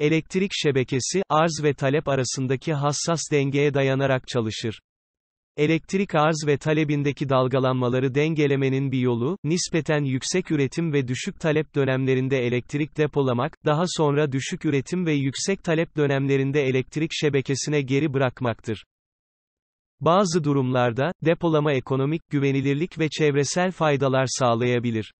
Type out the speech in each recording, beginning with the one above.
Elektrik şebekesi, arz ve talep arasındaki hassas dengeye dayanarak çalışır. Elektrik arz ve talebindeki dalgalanmaları dengelemenin bir yolu, nispeten yüksek üretim ve düşük talep dönemlerinde elektrik depolamak, daha sonra düşük üretim ve yüksek talep dönemlerinde elektrik şebekesine geri bırakmaktır. Bazı durumlarda, depolama ekonomik, güvenilirlik ve çevresel faydalar sağlayabilir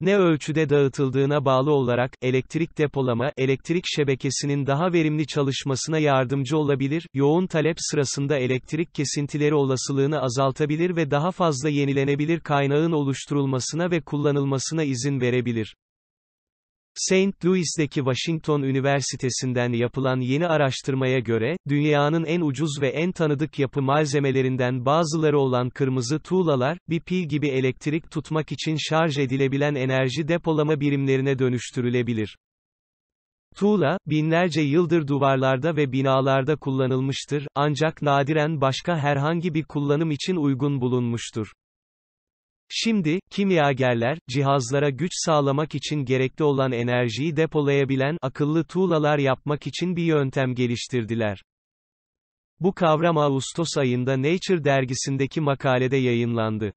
ne ölçüde dağıtıldığına bağlı olarak, elektrik depolama, elektrik şebekesinin daha verimli çalışmasına yardımcı olabilir, yoğun talep sırasında elektrik kesintileri olasılığını azaltabilir ve daha fazla yenilenebilir kaynağın oluşturulmasına ve kullanılmasına izin verebilir. St. Louis'deki Washington Üniversitesi'nden yapılan yeni araştırmaya göre, dünyanın en ucuz ve en tanıdık yapı malzemelerinden bazıları olan kırmızı tuğlalar, bir pil gibi elektrik tutmak için şarj edilebilen enerji depolama birimlerine dönüştürülebilir. Tuğla, binlerce yıldır duvarlarda ve binalarda kullanılmıştır, ancak nadiren başka herhangi bir kullanım için uygun bulunmuştur. Şimdi, kimyagerler, cihazlara güç sağlamak için gerekli olan enerjiyi depolayabilen akıllı tuğlalar yapmak için bir yöntem geliştirdiler. Bu kavram Ağustos ayında Nature dergisindeki makalede yayınlandı.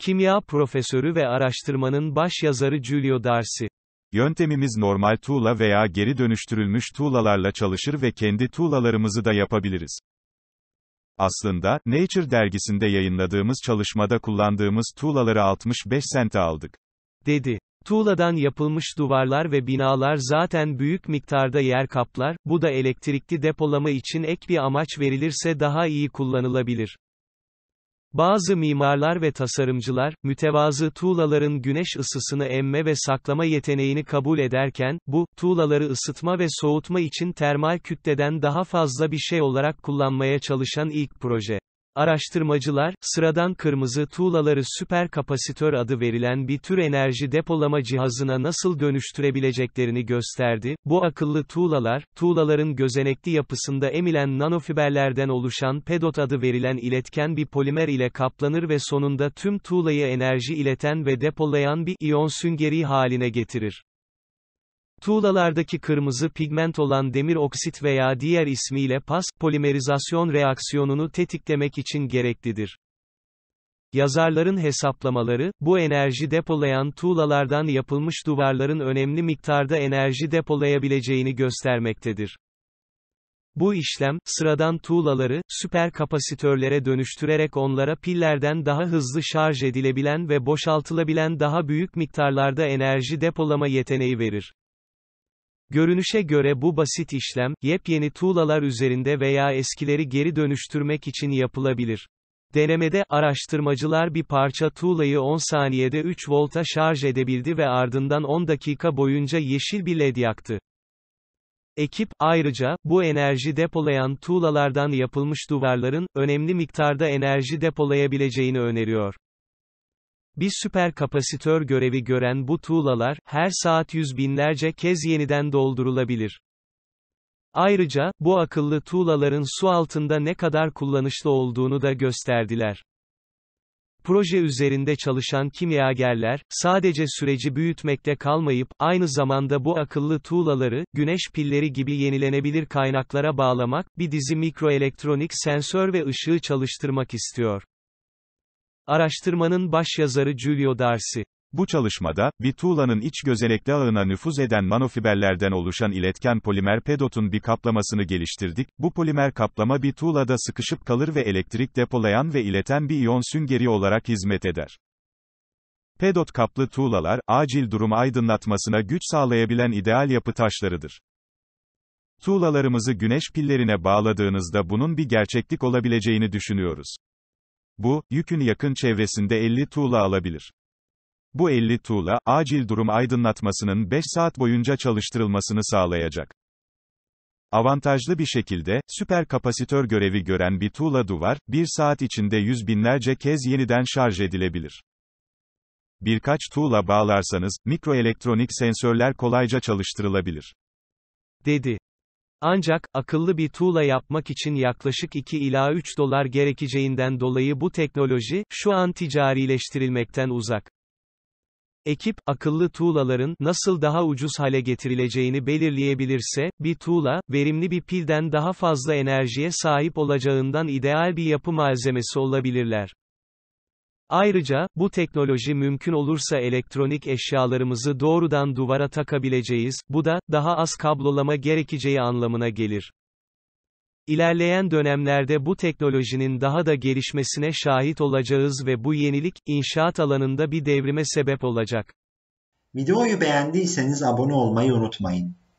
Kimya profesörü ve araştırmanın baş yazarı Giulio Darsi. Yöntemimiz normal tuğla veya geri dönüştürülmüş tuğlalarla çalışır ve kendi tuğlalarımızı da yapabiliriz. Aslında, Nature dergisinde yayınladığımız çalışmada kullandığımız tuğlaları 65 sente aldık. Dedi. Tuğladan yapılmış duvarlar ve binalar zaten büyük miktarda yer kaplar, bu da elektrikli depolama için ek bir amaç verilirse daha iyi kullanılabilir. Bazı mimarlar ve tasarımcılar, mütevazı tuğlaların güneş ısısını emme ve saklama yeteneğini kabul ederken, bu, tuğlaları ısıtma ve soğutma için termal kütleden daha fazla bir şey olarak kullanmaya çalışan ilk proje. Araştırmacılar, sıradan kırmızı tuğlaları süper kapasitör adı verilen bir tür enerji depolama cihazına nasıl dönüştürebileceklerini gösterdi. Bu akıllı tuğlalar, tuğlaların gözenekli yapısında emilen nanofiberlerden oluşan pedot adı verilen iletken bir polimer ile kaplanır ve sonunda tüm tuğlayı enerji ileten ve depolayan bir iyon süngeri haline getirir. Tuğlalardaki kırmızı pigment olan demir oksit veya diğer ismiyle PAS, polimerizasyon reaksiyonunu tetiklemek için gereklidir. Yazarların hesaplamaları, bu enerji depolayan tuğlalardan yapılmış duvarların önemli miktarda enerji depolayabileceğini göstermektedir. Bu işlem, sıradan tuğlaları, süper kapasitörlere dönüştürerek onlara pillerden daha hızlı şarj edilebilen ve boşaltılabilen daha büyük miktarlarda enerji depolama yeteneği verir. Görünüşe göre bu basit işlem, yepyeni tuğlalar üzerinde veya eskileri geri dönüştürmek için yapılabilir. Denemede, araştırmacılar bir parça tuğlayı 10 saniyede 3 volta şarj edebildi ve ardından 10 dakika boyunca yeşil bir led yaktı. Ekip, ayrıca, bu enerji depolayan tuğlalardan yapılmış duvarların, önemli miktarda enerji depolayabileceğini öneriyor. Bir süper kapasitör görevi gören bu tuğlalar, her saat yüz binlerce kez yeniden doldurulabilir. Ayrıca, bu akıllı tuğlaların su altında ne kadar kullanışlı olduğunu da gösterdiler. Proje üzerinde çalışan kimyagerler, sadece süreci büyütmekte kalmayıp, aynı zamanda bu akıllı tuğlaları, güneş pilleri gibi yenilenebilir kaynaklara bağlamak, bir dizi mikroelektronik sensör ve ışığı çalıştırmak istiyor. Araştırmanın başyazarı Giulio Darsi. Bu çalışmada, bir tuğlanın iç gözenekli ağına nüfuz eden nanofiberlerden oluşan iletken polimer pedotun bir kaplamasını geliştirdik. Bu polimer kaplama bir tuğlada sıkışıp kalır ve elektrik depolayan ve ileten bir iyon süngeri olarak hizmet eder. Pedot kaplı tuğlalar, acil durum aydınlatmasına güç sağlayabilen ideal yapı taşlarıdır. Tuğlalarımızı güneş pillerine bağladığınızda bunun bir gerçeklik olabileceğini düşünüyoruz. Bu, yükün yakın çevresinde 50 tuğla alabilir. Bu 50 tuğla, acil durum aydınlatmasının 5 saat boyunca çalıştırılmasını sağlayacak. Avantajlı bir şekilde, süper kapasitör görevi gören bir tuğla duvar, bir saat içinde yüz binlerce kez yeniden şarj edilebilir. Birkaç tuğla bağlarsanız, mikroelektronik sensörler kolayca çalıştırılabilir. Dedi. Ancak, akıllı bir tuğla yapmak için yaklaşık 2 ila 3 dolar gerekeceğinden dolayı bu teknoloji, şu an ticarileştirilmekten uzak. Ekip, akıllı tuğlaların nasıl daha ucuz hale getirileceğini belirleyebilirse, bir tuğla, verimli bir pilden daha fazla enerjiye sahip olacağından ideal bir yapı malzemesi olabilirler. Ayrıca, bu teknoloji mümkün olursa elektronik eşyalarımızı doğrudan duvara takabileceğiz, bu da, daha az kablolama gerekeceği anlamına gelir. İlerleyen dönemlerde bu teknolojinin daha da gelişmesine şahit olacağız ve bu yenilik, inşaat alanında bir devrime sebep olacak. Videoyu beğendiyseniz abone olmayı unutmayın.